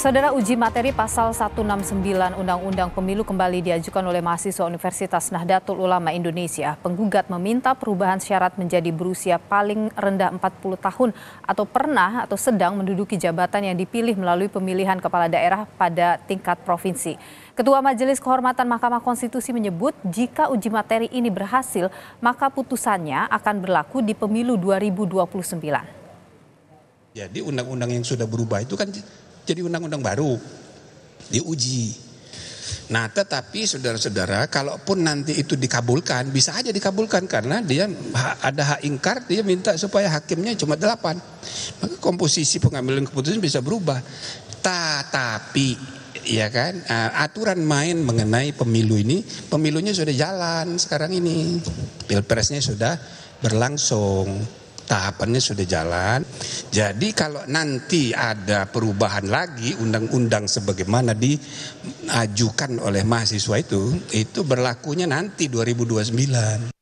Saudara uji materi pasal 169 Undang-Undang Pemilu kembali diajukan oleh mahasiswa Universitas Nahdlatul Ulama Indonesia. Penggugat meminta perubahan syarat menjadi berusia paling rendah 40 tahun atau pernah atau sedang menduduki jabatan yang dipilih melalui pemilihan kepala daerah pada tingkat provinsi. Ketua Majelis Kehormatan Mahkamah Konstitusi menyebut jika uji materi ini berhasil, maka putusannya akan berlaku di pemilu 2029. Jadi undang-undang yang sudah berubah itu kan jadi undang-undang baru diuji. Nah, tetapi saudara-saudara, kalaupun nanti itu dikabulkan, bisa aja dikabulkan karena dia ada hak ingkar, dia minta supaya hakimnya cuma delapan. Maka komposisi pengambilan keputusan bisa berubah. Tetapi ya kan aturan main mengenai pemilu ini, pemilunya sudah jalan sekarang ini. Pilpresnya sudah berlangsung tahapannya sudah jalan. Jadi kalau nanti ada perubahan lagi undang-undang sebagaimana diajukan oleh mahasiswa itu, itu berlakunya nanti 2029.